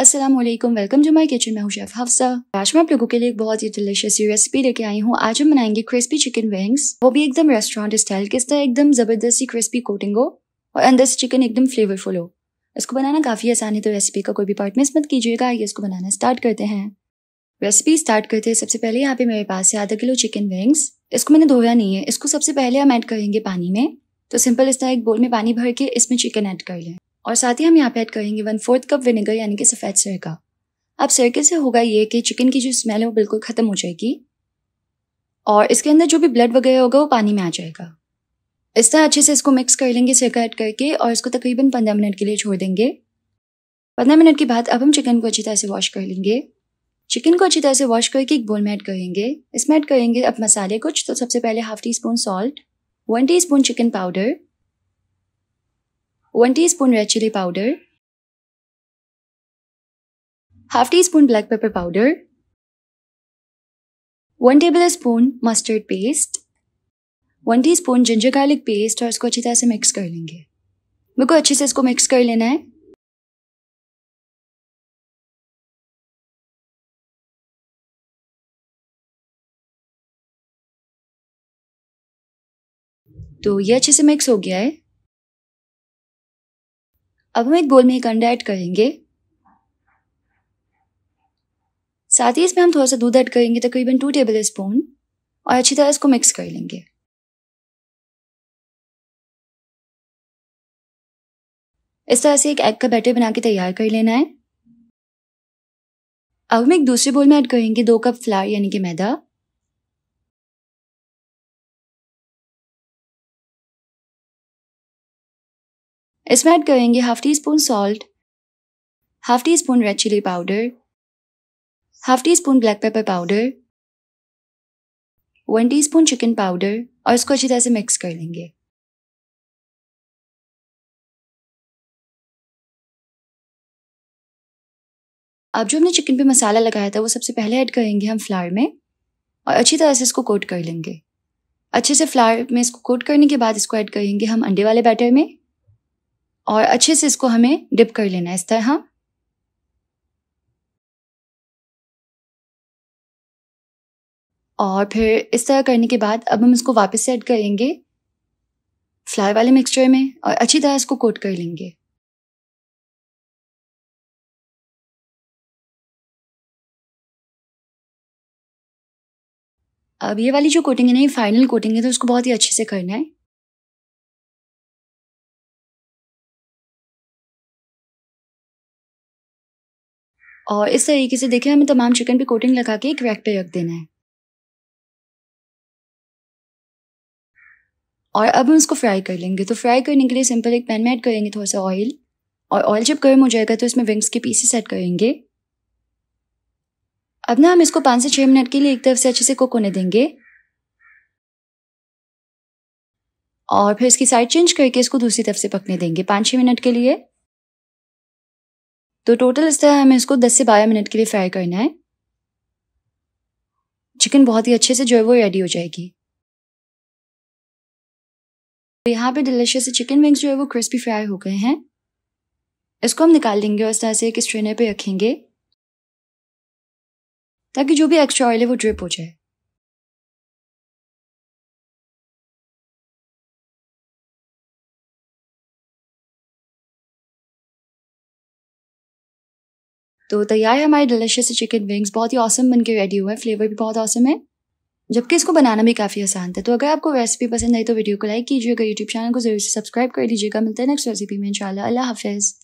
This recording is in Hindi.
Aslam welcome to my kitchen मैं हूँ शेफ हफ्सा आज मैं आप लोगों के लिए एक बहुत ही डिलीशियस रेसिपी लेके आई हूँ आज हम बनाएंगे क्रिस्पी चिकन विंग्स वो भी एकदम रेस्टोरेंट स्टाइल किस तरह एकदम जबरदस्ती क्रिस्पी कोटिंग हो और अंदर से चिकन एकदम फ्लेवरफुल हो इसको बनाना काफ़ी आसान है तो रेसिपी का कोई भी पार्ट मिस मत कीजिएगा आइए इसको बनाना स्टार्ट करते हैं रेसिपी स्टार्ट करते हैं सबसे पहले यहाँ पे मेरे पास है आधा किलो चिकन विंग्स इसको मैंने धोया नहीं है इसको सबसे पहले हम ऐड करेंगे पानी में तो सिंपल इस तरह एक बोल में पानी भर के इसमें चिकन ऐड कर लें और साथ ही हम यहाँ पे ऐड करेंगे वन फोर्थ कप विनेगर यानी कि सफ़ेद सिरका अब सिरके से होगा ये कि चिकन की जो स्मेल है वो बिल्कुल ख़त्म हो जाएगी और इसके अंदर जो भी ब्लड वगैरह होगा वो पानी में आ जाएगा इस तरह अच्छे से इसको मिक्स कर लेंगे सिरका ऐड करके और इसको तकरीबन पंद्रह मिनट के लिए छोड़ देंगे पंद्रह मिनट के बाद अब हम चिकन को अच्छी तरह से वॉश कर लेंगे चिकन को अच्छी तरह से वॉश करके एक बोल में ऐड करेंगे इसमें ऐड करेंगे अब मसाले कुछ तो सबसे पहले half teaspoon salt one teaspoon chicken powder 1 teaspoon red chili powder, half teaspoon black pepper powder, 1 tablespoon mustard paste one spoon ginger garlic paste और इसको अच्छी तरह से मिक्स कर लेंगे मेरे को अच्छे से इसको मिक्स कर लेना है तो ये अच्छे से मिक्स हो गया है अब हम एक बोल में एक अंडा ऐड करेंगे साथ ही इसमें हम थोड़ा सा दूध ऐड करेंगे तकरीबन टू टेबल स्पून और अच्छी तरह इसको मिक्स कर लेंगे इस तरह से एक एग का बैटर बना के तैयार कर लेना है अब हम एक दूसरे बोल में ऐड करेंगे दो कप फ्लावर यानी कि मैदा इसमें ऐड करेंगे half teaspoon salt half teaspoon red chilli powder half teaspoon black pepper powder one teaspoon chicken powder और इसको अच्छी तरह से मिक्स कर लेंगे अब जो हमने चिकन पे मसाला लगाया था वो सबसे पहले ऐड करेंगे हम फ्लावर में और अच्छी तरह से इसको कोट कर लेंगे अच्छे से फ्लावर में इसको कोट करने के बाद इसको ऐड करेंगे हम अंडे वाले बैटर में और अच्छे से इसको हमें डिप कर लेना है इस तरह और फिर इस तरह करने के बाद अब हम इसको वापस से ऐड करेंगे फ्लाई वाले मिक्सचर में और अच्छी तरह इसको कोट कर लेंगे अब ये वाली जो कोटिंग है ना ये फाइनल कोटिंग है तो उसको बहुत ही अच्छे से करना है और इस तरीके से देखें हमें तमाम चिकन पे कोटिंग लगा के एक रैक पे रख देना है और अब हम इसको फ्राई कर लेंगे तो फ्राई करने के लिए सिंपल एक पैन में ऐड करेंगे थोड़ा सा ऑयल और ऑयल जब गर्म हो जाएगा तो इसमें विंग्स के पीसेस ऐड करेंगे अब ना हम इसको पाँच से छः मिनट के लिए एक तरफ से अच्छे से कुक होने देंगे और फिर इसकी साइड चेंज करके इसको दूसरी तरफ से पकने देंगे पाँच छः मिनट के लिए तो टोटल इस तरह हमें इसको 10 से 12 मिनट के लिए फ्राई करना है चिकन बहुत ही अच्छे से जो है वो रेडी हो जाएगी तो यहाँ पे डिलिशियस चिकन विंग्स जो है वो क्रिस्पी फ्राई हो गए हैं इसको हम निकाल देंगे और इस तरह से एक स्ट्रेनर पे रखेंगे ताकि जो भी एक्स्ट्रा ऑयल है वो ड्रिप हो जाए तो तैयार है हमारे डिलिशियस चिकन विंग्स बहुत ही औसम बन के रेडी हुए हैं फ्लेवर भी बहुत औसम है जबकि इसको बनाना भी काफ़ी आसान था तो अगर आपको रेसिपी पसंद आई तो वीडियो को लाइक कीजिएगा यूट्यूब चैनल को जरूर से सब्सक्राइब कर लीजिएगा मिलता है नेक्स्ट रेसिपी में इंशाल्लाह अल्लाह हाफिज़